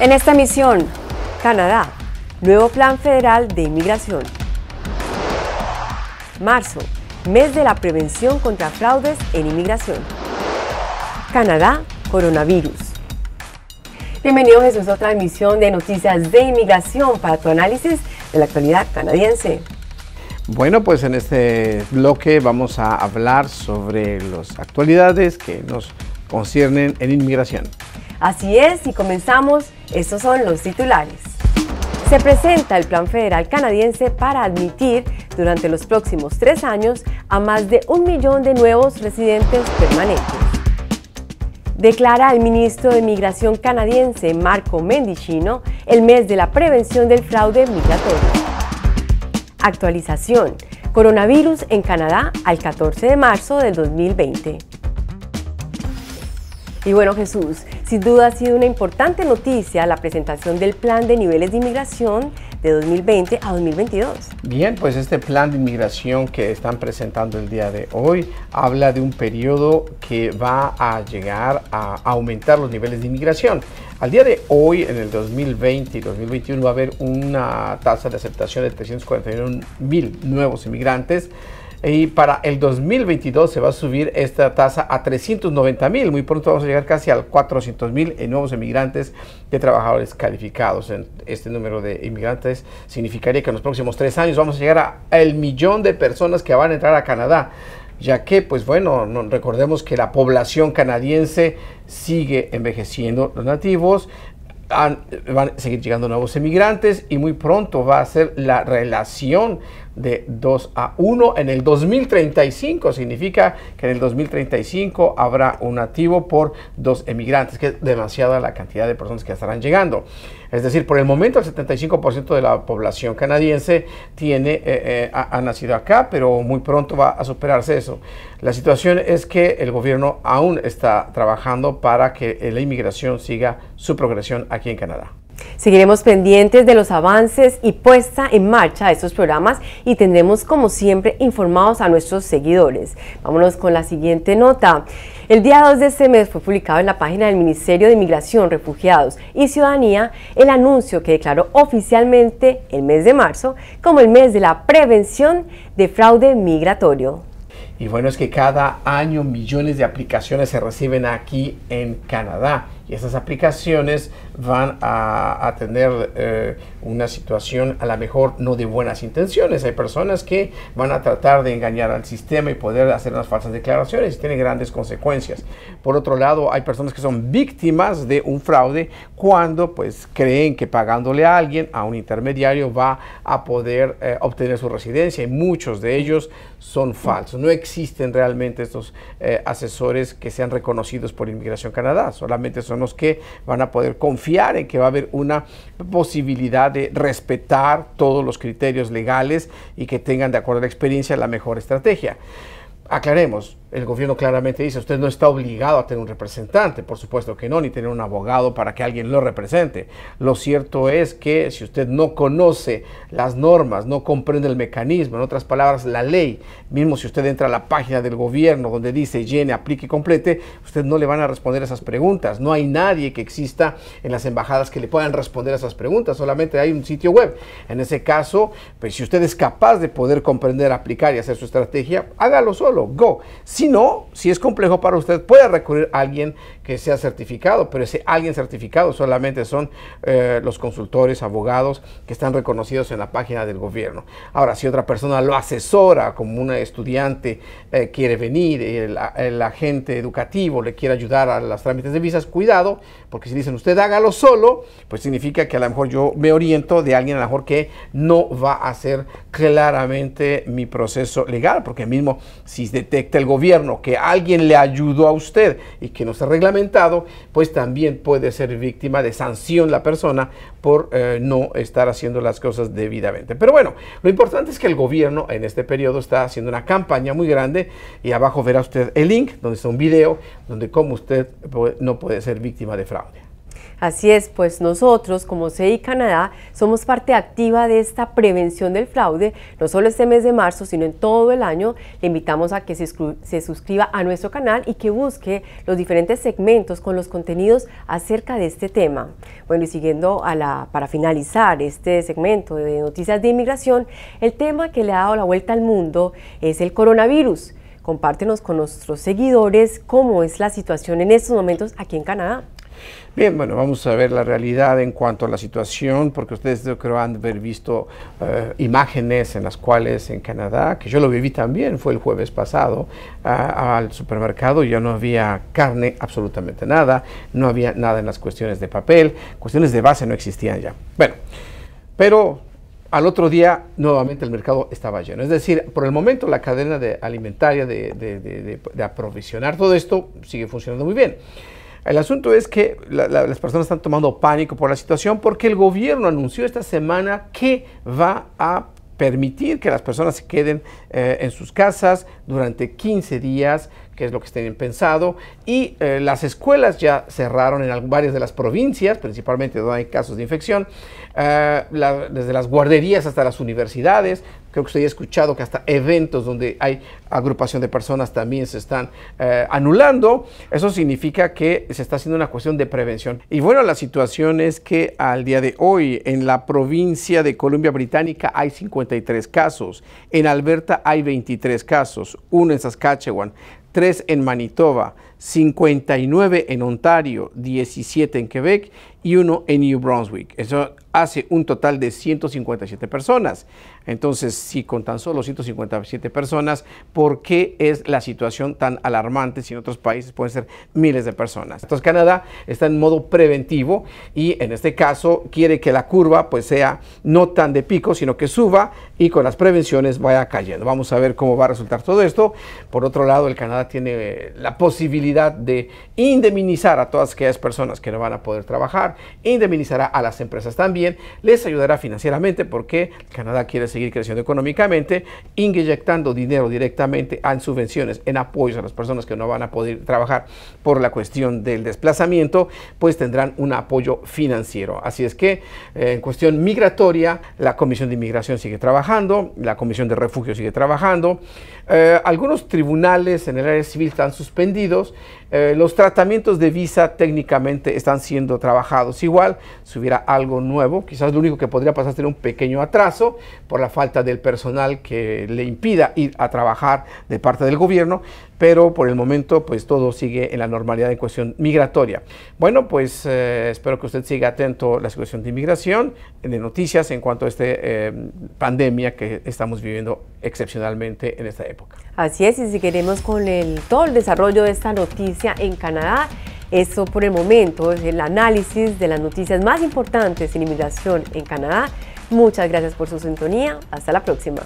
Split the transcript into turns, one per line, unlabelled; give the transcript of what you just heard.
En esta emisión, Canadá, nuevo plan federal de inmigración. Marzo, mes de la prevención contra fraudes en inmigración. Canadá, coronavirus. Bienvenidos Jesús a otra emisión de Noticias de Inmigración para tu análisis de la actualidad canadiense.
Bueno, pues en este bloque vamos a hablar sobre las actualidades que nos conciernen en inmigración.
Así es, y comenzamos estos son los titulares. Se presenta el Plan Federal Canadiense para admitir durante los próximos tres años a más de un millón de nuevos residentes permanentes. Declara el ministro de Migración canadiense Marco Mendicino el mes de la prevención del fraude migratorio. Actualización. Coronavirus en Canadá al 14 de marzo del 2020. Y bueno Jesús, sin duda ha sido una importante noticia la presentación del Plan de Niveles de Inmigración de 2020 a 2022.
Bien, pues este plan de inmigración que están presentando el día de hoy habla de un periodo que va a llegar a aumentar los niveles de inmigración. Al día de hoy, en el 2020 y 2021, va a haber una tasa de aceptación de 341 mil nuevos inmigrantes y para el 2022 se va a subir esta tasa a 390 mil. Muy pronto vamos a llegar casi al 400 mil en nuevos emigrantes de trabajadores calificados. Este número de inmigrantes significaría que en los próximos tres años vamos a llegar a el millón de personas que van a entrar a Canadá ya que, pues bueno, recordemos que la población canadiense sigue envejeciendo, los nativos, van a seguir llegando nuevos emigrantes y muy pronto va a ser la relación de 2 a 1 en el 2035. Significa que en el 2035 habrá un nativo por dos emigrantes, que es demasiada la cantidad de personas que estarán llegando. Es decir, por el momento el 75% de la población canadiense tiene, eh, eh, ha, nacido acá, pero muy pronto va a superarse eso. La situación es que el gobierno aún está trabajando para que la inmigración siga su progresión aquí en Canadá.
Seguiremos pendientes de los avances y puesta en marcha de estos programas y tendremos como siempre informados a nuestros seguidores. Vámonos con la siguiente nota. El día 2 de este mes fue publicado en la página del Ministerio de Inmigración, Refugiados y Ciudadanía el anuncio que declaró oficialmente el mes de marzo como el mes de la prevención de fraude migratorio.
Y bueno, es que cada año millones de aplicaciones se reciben aquí en Canadá y esas aplicaciones van a, tener eh, una situación a lo mejor no de buenas intenciones. Hay personas que van a tratar de engañar al sistema y poder hacer unas falsas declaraciones y tienen grandes consecuencias. Por otro lado, hay personas que son víctimas de un fraude cuando pues creen que pagándole a alguien, a un intermediario, va a poder eh, obtener su residencia y muchos de ellos son falsos. No existen realmente estos eh, asesores que sean reconocidos por Inmigración Canadá, solamente son los que van a poder confiar en que va a haber una posibilidad de respetar todos los criterios legales y que tengan de acuerdo a la experiencia la mejor estrategia. Aclaremos, el gobierno claramente dice, usted no está obligado a tener un representante, por supuesto que no, ni tener un abogado para que alguien lo represente. Lo cierto es que si usted no conoce las normas, no comprende el mecanismo, en otras palabras, la ley, mismo si usted entra a la página del gobierno donde dice llene, aplique y complete, usted no le van a responder esas preguntas. No hay nadie que exista en las embajadas que le puedan responder esas preguntas, solamente hay un sitio web. En ese caso, pues si usted es capaz de poder comprender, aplicar y hacer su estrategia, hágalo solo, go si no, si es complejo para usted, puede recurrir a alguien que sea certificado, pero ese alguien certificado solamente son eh, los consultores, abogados que están reconocidos en la página del gobierno. Ahora, si otra persona lo asesora, como un estudiante eh, quiere venir, el, agente educativo le quiere ayudar a las trámites de visas, cuidado, porque si dicen usted hágalo solo, pues significa que a lo mejor yo me oriento de alguien a lo mejor que no va a hacer claramente mi proceso legal, porque mismo si detecta el gobierno que alguien le ayudó a usted y que no se reglamenta, pues también puede ser víctima de sanción la persona por eh, no estar haciendo las cosas debidamente. Pero bueno, lo importante es que el gobierno en este periodo está haciendo una campaña muy grande y abajo verá usted el link donde está un video donde cómo usted no puede ser víctima de fraude.
Así es, pues nosotros como CEI Canadá somos parte activa de esta prevención del fraude, no solo este mes de marzo, sino en todo el año. Le invitamos a que se, suscriba a nuestro canal y que busque los diferentes segmentos con los contenidos acerca de este tema. Bueno, y siguiendo para finalizar este segmento de noticias de inmigración, el tema que le ha dado la vuelta al mundo es el coronavirus. Compártenos con nuestros seguidores cómo es la situación en estos momentos aquí en Canadá.
Bien, bueno, vamos a ver la realidad en cuanto a la situación, porque ustedes yo creo han haber visto eh, imágenes en las cuales en Canadá, que yo lo viví también, fue el jueves pasado, al supermercado ya no había carne, absolutamente nada, no había nada en las cuestiones de papel, cuestiones de base no existían ya. Bueno, pero al otro día nuevamente el mercado estaba lleno. Es decir, por el momento la cadena de alimentaria de aprovisionar todo esto sigue funcionando muy bien. El asunto es que las personas están tomando pánico por la situación porque el gobierno anunció esta semana que va a permitir que las personas se queden eh, en sus casas durante 15 días que es lo que estén pensado, y eh, las escuelas ya cerraron en varias de las provincias, principalmente donde hay casos de infección, eh, desde las guarderías hasta las universidades, creo que usted ha escuchado que hasta eventos donde hay agrupación de personas también se están eh, anulando, eso significa que se está haciendo una cuestión de prevención. Y bueno, la situación es que al día de hoy en la provincia de Columbia Británica hay 53 casos, en Alberta hay 23 casos, uno en Saskatchewan, tres en Manitoba, 59 en Ontario, 17 en Quebec y uno en New Brunswick. Eso hace un total de 157 personas. Entonces, si con tan solo 157 personas, ¿por qué es la situación tan alarmante si en otros países pueden ser miles de personas? Entonces, Canadá está en modo preventivo y en este caso quiere que la curva pues sea no tan de pico, sino que suba y con las prevenciones vaya cayendo. Vamos a ver cómo va a resultar todo esto. Por otro lado, el Canadá tiene eh, la posibilidad de indemnizar a todas aquellas personas que no van a poder trabajar, indemnizará a las empresas también, les ayudará financieramente porque Canadá quiere seguir creciendo económicamente, inyectando dinero directamente en subvenciones, en apoyos a las personas que no van a poder trabajar por la cuestión del desplazamiento, pues tendrán un apoyo financiero. Así es que eh, en cuestión migratoria, la Comisión de Inmigración sigue trabajando, la Comisión de Refugio sigue trabajando, eh, algunos tribunales en el área civil están suspendidos, eh, los tratamientos de visa técnicamente están siendo trabajados. Igual, si hubiera algo nuevo, quizás lo único que podría pasar tener un pequeño atraso por la falta del personal que le impida ir a trabajar de parte del gobierno pero por el momento pues todo sigue en la normalidad en cuestión migratoria. Bueno, pues eh, espero que usted siga atento a la situación de inmigración, de noticias en cuanto a esta eh, pandemia que estamos viviendo excepcionalmente en esta época.
Así es, y seguiremos con todo el desarrollo de esta noticia en Canadá. Eso por el momento, es el análisis de las noticias más importantes en inmigración en Canadá. Muchas gracias por su sintonía. Hasta la próxima.